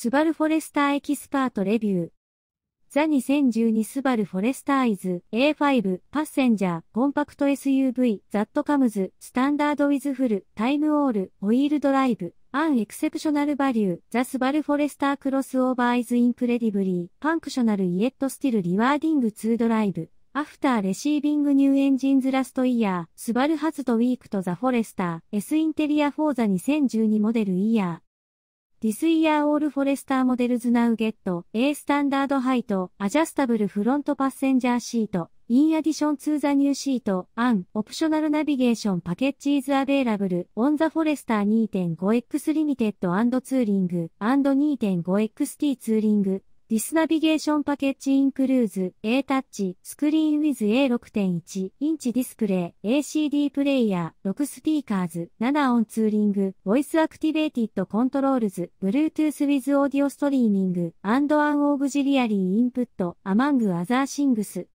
スバルフォレスターエキスパートレビュー。ザ2012スバルフォレスターイズ A5 パッセンジャーコンパクト SUV ザットカムズスタンダードウィズフルタイムオールホイールドライブアンエクセプショナルバリューザスバルフォレスタークロスオーバーイズインクレディブリーファンクショナルイエットスティルリワーディングツードライブアフターレシービングニューエンジンズラストイヤースバルハズドウィークとザフォレスター S インテリアフォーザ2012モデルイヤー This year all Forester models now get a standard height, adjustable front passenger seat, in addition to the new seat, an optional navigation package is available on the Forester 2.5X Limited and Touring and 2.5XT Touring ディスナビゲーションパケッチインクルーズ A タッチスクリーンウィズ A6.1 インチディスプレイ ACD プレイヤー6スピーカーズ7オンツーリングボイスアクティベーティッドコントロールズ Bluetooth with オーディオストリーミングアンオーグジリアリーインプットアマングアザーシングス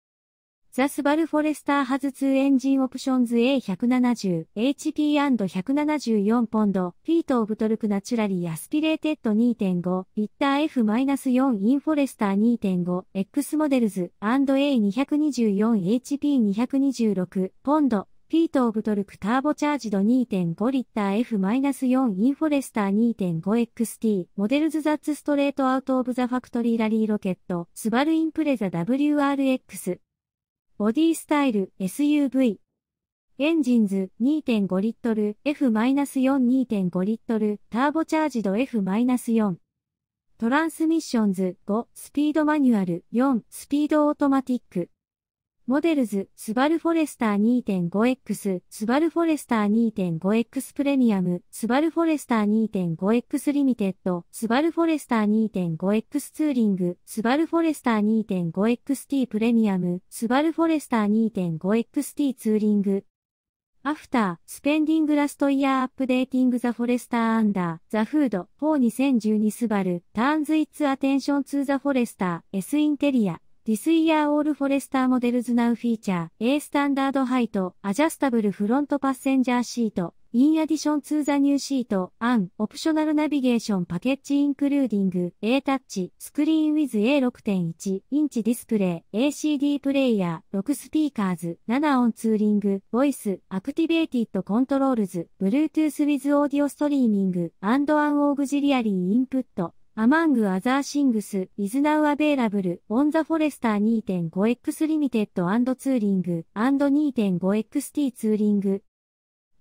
ザ・スバルフォレスターハズ2エンジンオプションズ A170、HP&174 ポンド、フィートオブトルクナチュラリーアスピレーテッド2.5、リッター F-4 インフォレスター2.5、X モデルズ、&A224、HP226、ポンド、フィートオブトルクターボチャージド2.5リッター F-4 インフォレスター 2.5XT モデルズザッツストレートアウトオブザファクトリーラリーロケットスバルインプレザ WRX ボディスタイル SUV。エンジンズ2.5リットル F-42.5 リットルターボチャージド F-4。トランスミッションズ5スピードマニュアル4スピードオートマティック。モデルズ、スバルフォレスター 2.5X、スバルフォレスター 2.5X プレミアム、スバルフォレスター 2.5X リミテッド、スバルフォレスター 2.5X ツーリング、スバルフォレスター 2.5XT プレミアム、スバルフォレスター 2.5XT ツーリング。アフター、スペンディングラストイヤーアップデーティングザフォレスターアンダー、ザフード、4 2012スバル、ターンズイッツアテンションツーザフォレスター、S インテリア、This year all Forester models now feature a standard height, adjustable front passenger seat, in addition to the new seat, an optional navigation package including a touch screen with a 6.1 inch display, ACD player, 6 speakers, 7 on touring, voice, activated controls, Bluetooth with audio streaming, and an auxiliary input, Among Other Things is now available on the Forester 2.5X Limited and Touring and 2.5XT Touring.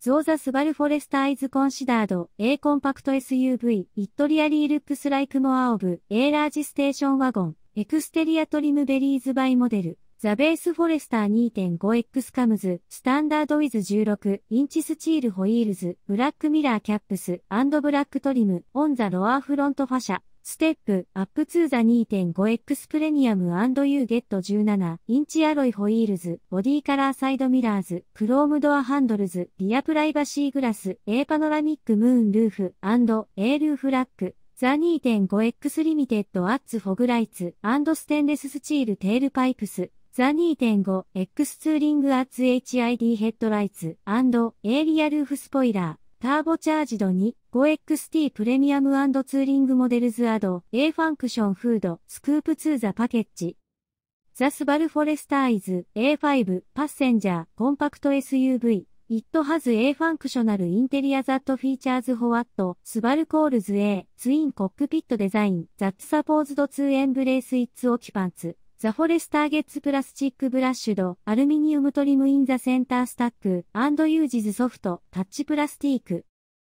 Though the Subaru Forester is considered a compact SUV, it really looks like more of a large station wagon, exterior trim berries by model. ザベースフォレスター 2.5X カムズ、スタンダードウィズ16、インチスチールホイールズ、ブラックミラーキャップス、アンドブラックトリム、オンザロアーフロントファシャ、ステップ、アップツーザ 2.5X プレミアムユーゲット17、インチアロイホイールズ、ボディカラーサイドミラーズ、クロームドアハンドルズ、リアプライバシーグラス、A パノラミックムーンルーフ、A ルーフラック、ザ 2.5X リミテッドアッツフォグライツ、ステンレススチールテールパイプス、ザ 2.5X ツーリングアツ HID ヘッドライツエイリアルーフスポイラー、ターボチャージド 2.5XT プレミアムツーリングモデルズアド A ファンクションフードスクープ2ザパケッジザスバルフォレスターイズ A5 パッセンジャーコンパクト SUV It has a functional interior that features what Subaru calls a twin cockpit design that supports to embrace its occupants. ザフォレスターゲッツプラスチックブラッシュド、アルミニウムトリムインザセンタースタック、アンドユージズソフト、タッチプラスティーク。